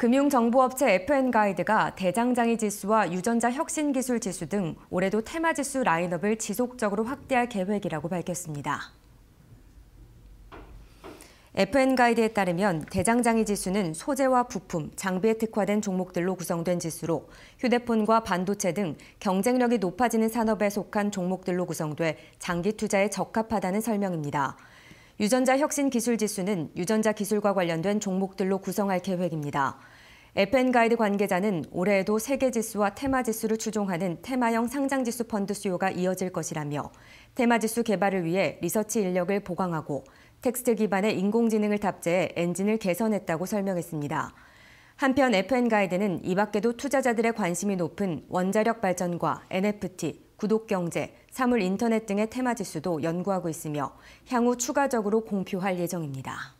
금융정보업체 FN가이드가 대장장이 지수와 유전자 혁신기술 지수 등 올해도 테마 지수 라인업을 지속적으로 확대할 계획이라고 밝혔습니다. FN가이드에 따르면 대장장이 지수는 소재와 부품, 장비에 특화된 종목들로 구성된 지수로 휴대폰과 반도체 등 경쟁력이 높아지는 산업에 속한 종목들로 구성돼 장기 투자에 적합하다는 설명입니다. 유전자 혁신 기술 지수는 유전자 기술과 관련된 종목들로 구성할 계획입니다. FN 가이드 관계자는 올해에도 세계 지수와 테마 지수를 추종하는 테마형 상장 지수 펀드 수요가 이어질 것이라며 테마 지수 개발을 위해 리서치 인력을 보강하고 텍스트 기반의 인공지능을 탑재해 엔진을 개선했다고 설명했습니다. 한편 FN 가이드는 이 밖에도 투자자들의 관심이 높은 원자력 발전과 NFT, 구독경제, 사물인터넷 등의 테마지수도 연구하고 있으며 향후 추가적으로 공표할 예정입니다.